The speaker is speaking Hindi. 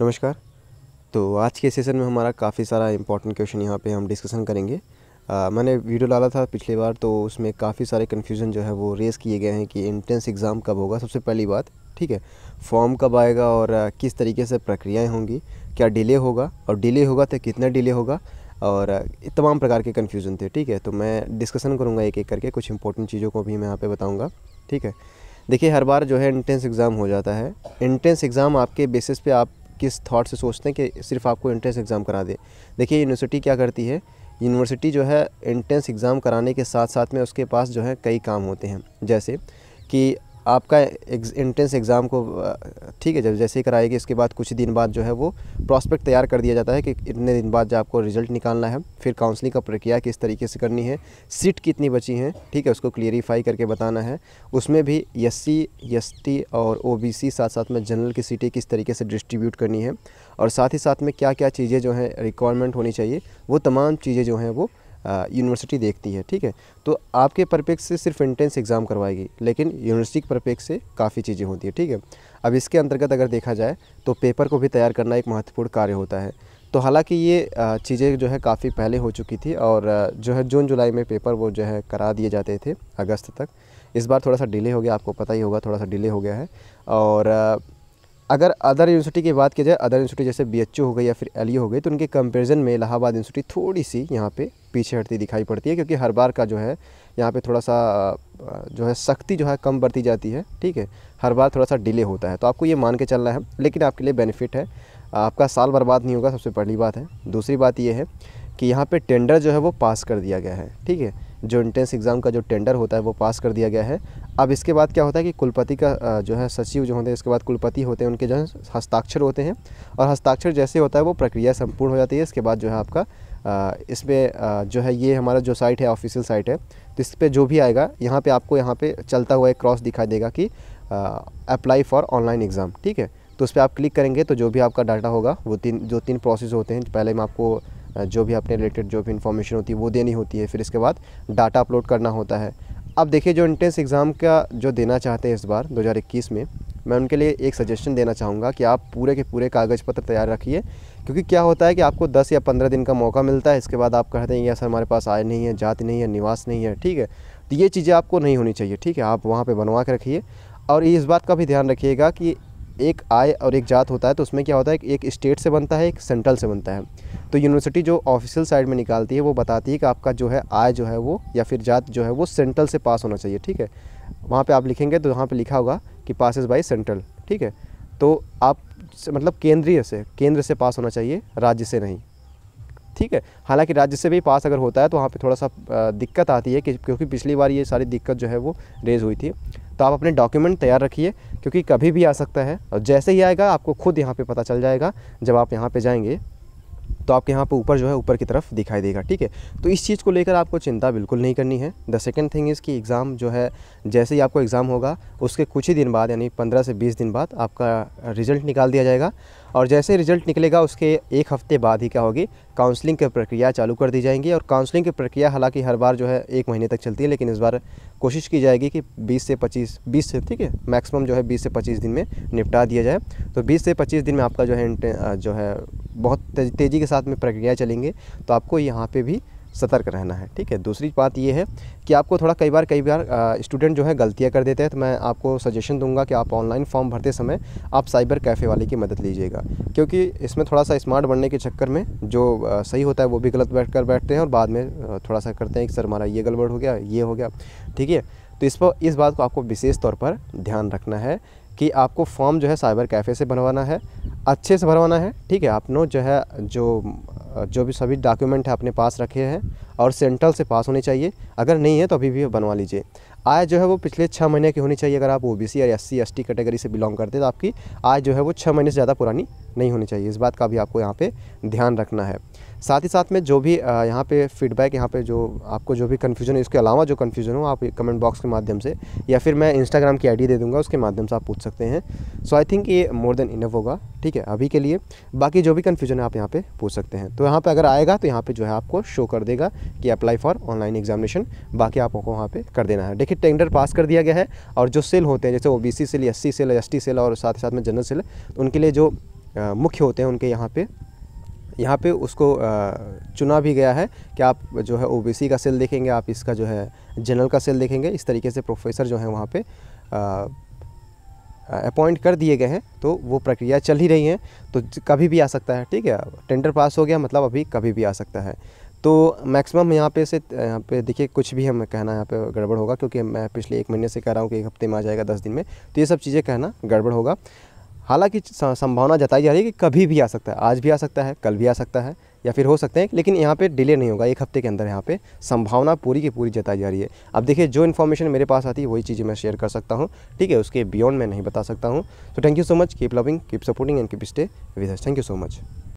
नमस्कार तो आज के सेशन में हमारा काफ़ी सारा इंपॉर्टेंट क्वेश्चन यहाँ पे हम डिस्कशन करेंगे आ, मैंने वीडियो डाला था पिछली बार तो उसमें काफ़ी सारे कन्फ्यूज़न जो है वो रेस किए गए हैं कि इंट्रेंस एग्ज़ाम कब होगा सबसे पहली बात ठीक है फॉर्म कब आएगा और किस तरीके से प्रक्रियाएँ होंगी क्या डिले होगा और डिले होगा तो कितना डिले होगा और तमाम प्रकार के कन्फ्यूज़न थे ठीक है तो मैं डिस्कसन करूँगा एक एक करके कुछ इंपॉर्टेंट चीज़ों को भी मैं यहाँ पर बताऊँगा ठीक है देखिए हर बार जो है इंट्रेंस एग्ज़ाम हो जाता है इंट्रेंस एग्ज़ाम आपके बेसिस पे आप किस थाट से सोचते हैं कि सिर्फ आपको एंट्रेंस एग्ज़ाम करा दे देखिए यूनिवर्सिटी क्या करती है यूनिवर्सिटी जो है एंट्रेंस एग्ज़ाम कराने के साथ साथ में उसके पास जो है कई काम होते हैं जैसे कि आपका एंट्रेंस एग्ज़ाम को ठीक है जब जैसे ही कराएगी इसके बाद कुछ दिन बाद जो है वो प्रॉस्पेक्ट तैयार कर दिया जाता है कि इतने दिन बाद जो आपको रिजल्ट निकालना है फिर काउंसलिंग का प्रक्रिया किस तरीके से करनी है सीट कितनी बची हैं ठीक है उसको क्लियरिफाई करके बताना है उसमें भी एस सी और ओ साथ साथ में जनरल की सीटें किस तरीके से डिस्ट्रीब्यूट करनी है और साथ ही साथ में क्या क्या चीज़ें जो हैं रिक्वायरमेंट होनी चाहिए वो तमाम चीज़ें जो हैं वो यूनिवर्सिटी देखती है ठीक है तो आपके परपेक्ष से सिर्फ एंट्रेंस एग्ज़ाम करवाएगी लेकिन यूनिवर्सिटी के परपेक्ष से काफ़ी चीज़ें होती है ठीक है अब इसके अंतर्गत अगर देखा जाए तो पेपर को भी तैयार करना एक महत्वपूर्ण कार्य होता है तो हालांकि ये चीज़ें जो है काफ़ी पहले हो चुकी थी और जो है जून जुलाई में पेपर वो जो है करा दिए जाते थे अगस्त तक इस बार थोड़ा सा डिले हो गया आपको पता ही होगा थोड़ा सा डिले हो गया है और अगर अदर यूनिवर्सिटी की बात की जाए अदर यूनिवर्सिटी जैसे बी हो गई या फिर एल e हो गई तो उनके कंपेरिजन में इलाहाबाद यूनिवर्सिटी थोड़ी सी यहाँ पे पीछे हटती दिखाई पड़ती है क्योंकि हर बार का जो है यहाँ पे थोड़ा सा जो है सख्ती जो है कम बढ़ती जाती है ठीक है हर बार थोड़ा सा डिले होता है तो आपको ये मान के चलना है लेकिन आपके लिए बेनिफिट है आपका साल बर्बाद नहीं होगा सबसे पहली बात है दूसरी बात ये है कि यहाँ पे टेंडर जो है वो पास कर दिया गया है ठीक है जो इंट्रेंस एग्ज़ाम का जो टेंडर होता है वो पास कर दिया गया है अब इसके बाद क्या होता है कि कुलपति का जो है सचिव जो होते हैं इसके बाद कुलपति होते हैं उनके जो है हस्ताक्षर होते हैं और हस्ताक्षर जैसे होता है वो प्रक्रिया संपूर्ण हो जाती है इसके बाद जो है आपका इसमें जो है ये हमारा जो साइट है ऑफिशियल साइट है तो इस पर जो भी आएगा यहाँ पर आपको यहाँ पर चलता हुआ एक क्रॉस दिखाई देगा कि अप्लाई फॉर ऑनलाइन एग्ज़ाम ठीक है तो उस पर आप क्लिक करेंगे तो जो भी आपका डाटा होगा वो तीन जो तीन प्रोसेस होते हैं पहले मैं आपको जो भी अपने रिलेटेड जो भी इन्फॉर्मेशन होती है वो देनी होती है फिर इसके बाद डाटा अपलोड करना होता है अब देखिए जो इंट्रेंस एग्ज़ाम का जो देना चाहते हैं इस बार 2021 में मैं उनके लिए एक सजेशन देना चाहूँगा कि आप पूरे के पूरे कागज़ पत्र तैयार रखिए क्योंकि क्या होता है कि आपको 10 या 15 दिन का मौका मिलता है इसके बाद आप कहते हैं या सर हमारे पास आय नहीं है जाति नहीं है निवास नहीं है ठीक है तो ये चीज़ें आपको नहीं होनी चाहिए ठीक है आप वहाँ पर बनवा के रखिए और इस बात का भी ध्यान रखिएगा कि एक आय और एक जात होता है तो उसमें क्या होता है एक स्टेट से बनता है एक सेंट्रल से बनता है तो यूनिवर्सिटी जो ऑफिशियल साइड में निकालती है वो बताती है कि आपका जो है आय जो है वो या फिर जात जो है वो सेंट्रल से पास होना चाहिए ठीक है वहाँ पर आप लिखेंगे तो वहाँ पर लिखा होगा कि पासिस बाई सेंट्रल ठीक है तो आप मतलब केंद्रीय से केंद्र से पास होना चाहिए राज्य से नहीं ठीक है हालांकि राज्य से भी पास अगर होता है तो वहाँ पे थोड़ा सा दिक्कत आती है कि क्योंकि पिछली बार ये सारी दिक्कत जो है वो रेज़ हुई थी तो आप अपने डॉक्यूमेंट तैयार रखिए क्योंकि कभी भी आ सकता है और जैसे ही आएगा आपको खुद यहाँ पर पता चल जाएगा जब आप यहाँ पर जाएंगे तो आपके यहाँ पर ऊपर जो है ऊपर की तरफ दिखाई देगा ठीक है तो इस चीज़ को लेकर आपको चिंता बिल्कुल नहीं करनी है द सेकेंड थिंग इज़ कि एग्ज़ाम जो है जैसे ही आपको एग्ज़ाम होगा उसके कुछ ही दिन बाद यानी पंद्रह से बीस दिन बाद आपका रिज़ल्ट निकाल दिया जाएगा और जैसे रिज़ल्ट निकलेगा उसके एक हफ़्ते बाद ही क्या होगी काउंसलिंग की प्रक्रिया चालू कर दी जाएंगी और काउंसलिंग की प्रक्रिया हालांकि हर बार जो है एक महीने तक चलती है लेकिन इस बार कोशिश की जाएगी कि 20 से 25 20 से ठीक है मैक्सिमम जो है 20 से 25 दिन में निपटा दिया जाए तो 20 से 25 दिन में आपका जो है जो है बहुत तेज़ी के साथ में प्रक्रिया चलेंगे तो आपको यहाँ पर भी सतर्क रहना है ठीक है दूसरी बात ये है कि आपको थोड़ा कई बार कई बार स्टूडेंट जो है गलतियाँ कर देते हैं तो मैं आपको सजेशन दूंगा कि आप ऑनलाइन फॉर्म भरते समय आप साइबर कैफ़े वाले की मदद लीजिएगा क्योंकि इसमें थोड़ा सा स्मार्ट बनने के चक्कर में जो आ, सही होता है वो भी गलत बैठ कर बैठते हैं और बाद में थोड़ा सा करते हैं कि सर हमारा ये गड़बड़ हो गया ये हो गया ठीक है तो इस पर इस बात को आपको विशेष तौर पर ध्यान रखना है कि आपको फॉर्म जो है साइबर कैफ़े से बनवाना है अच्छे से भरवाना है ठीक है आप नो जो है जो जो भी सभी डॉक्यूमेंट है अपने पास रखे हैं और सेंट्रल से पास होनी चाहिए अगर नहीं है तो अभी भी बनवा लीजिए आय जो है वो पिछले छः महीने की होनी चाहिए अगर आप ओ बी सी या एस सी कैटेगरी से बिलोंग करते हैं तो आपकी आय जो है वो छः महीने से ज़्यादा पुरानी नहीं होनी चाहिए इस बात का भी आपको यहाँ पे ध्यान रखना है साथ ही साथ में जो भी यहाँ पे फीडबैक यहाँ पे जो आपको जो भी कन्फ्यूजन है इसके अलावा जो कन्फ्यूजन हो आप कमेंट बॉक्स के माध्यम से या फिर मैं इंस्टाग्राम की आईडी दे दूँगा उसके माध्यम से आप पूछ सकते हैं सो आई थिंक ये मोर देन इनफ होगा ठीक है अभी के लिए बाकी जो भी कन्फ्यूजन है आप यहाँ पर पूछ सकते हैं तो यहाँ पर अगर आएगा तो यहाँ पर जो है आपको शो कर देगा कि अप्लाई फॉर ऑनलाइन एग्जामिनेशन बाकी आपको वहाँ पे कर देना है देखिए टेंडर पास कर दिया गया है और जो सेल होते हैं जैसे O B C cell S C cell S T cell और साथ ही साथ में जनरल सेल तो उनके लिए जो मुख्य होते हैं उनके यहाँ पर यहाँ पे उसको चुना भी गया है कि आप जो है ओबीसी का सेल देखेंगे आप इसका जो है जनरल का सेल देखेंगे इस तरीके से प्रोफेसर जो है वहाँ पे अपॉइंट कर दिए गए हैं तो वो प्रक्रिया चल ही रही है तो कभी भी आ सकता है ठीक है टेंडर पास हो गया मतलब अभी कभी भी आ सकता है तो मैक्सिमम यहाँ पे से यहाँ पे देखिए कुछ भी हमें कहना यहाँ पे गड़बड़ होगा क्योंकि मैं पिछले एक महीने से कह रहा हूँ कि एक हफ्ते में आ जाएगा दस दिन में तो ये सब चीज़ें कहना गड़बड़ होगा हालांकि संभावना जताई जा रही है कि कभी भी आ सकता है आज भी आ सकता है कल भी आ सकता है या फिर हो सकते हैं लेकिन यहाँ पे डिले नहीं होगा एक हफ्ते के अंदर यहाँ पे संभावना पूरी की पूरी जताई जा रही है अब देखिए जो इन्फॉर्मेशन मेरे पास आती है वही चीज़ें मैं शेयर कर सकता हूँ ठीक है उसके बियॉन्ड मैं नहीं बता सकता हूँ तो thank you so much keep loving keep supporting and keep stay with thank you so much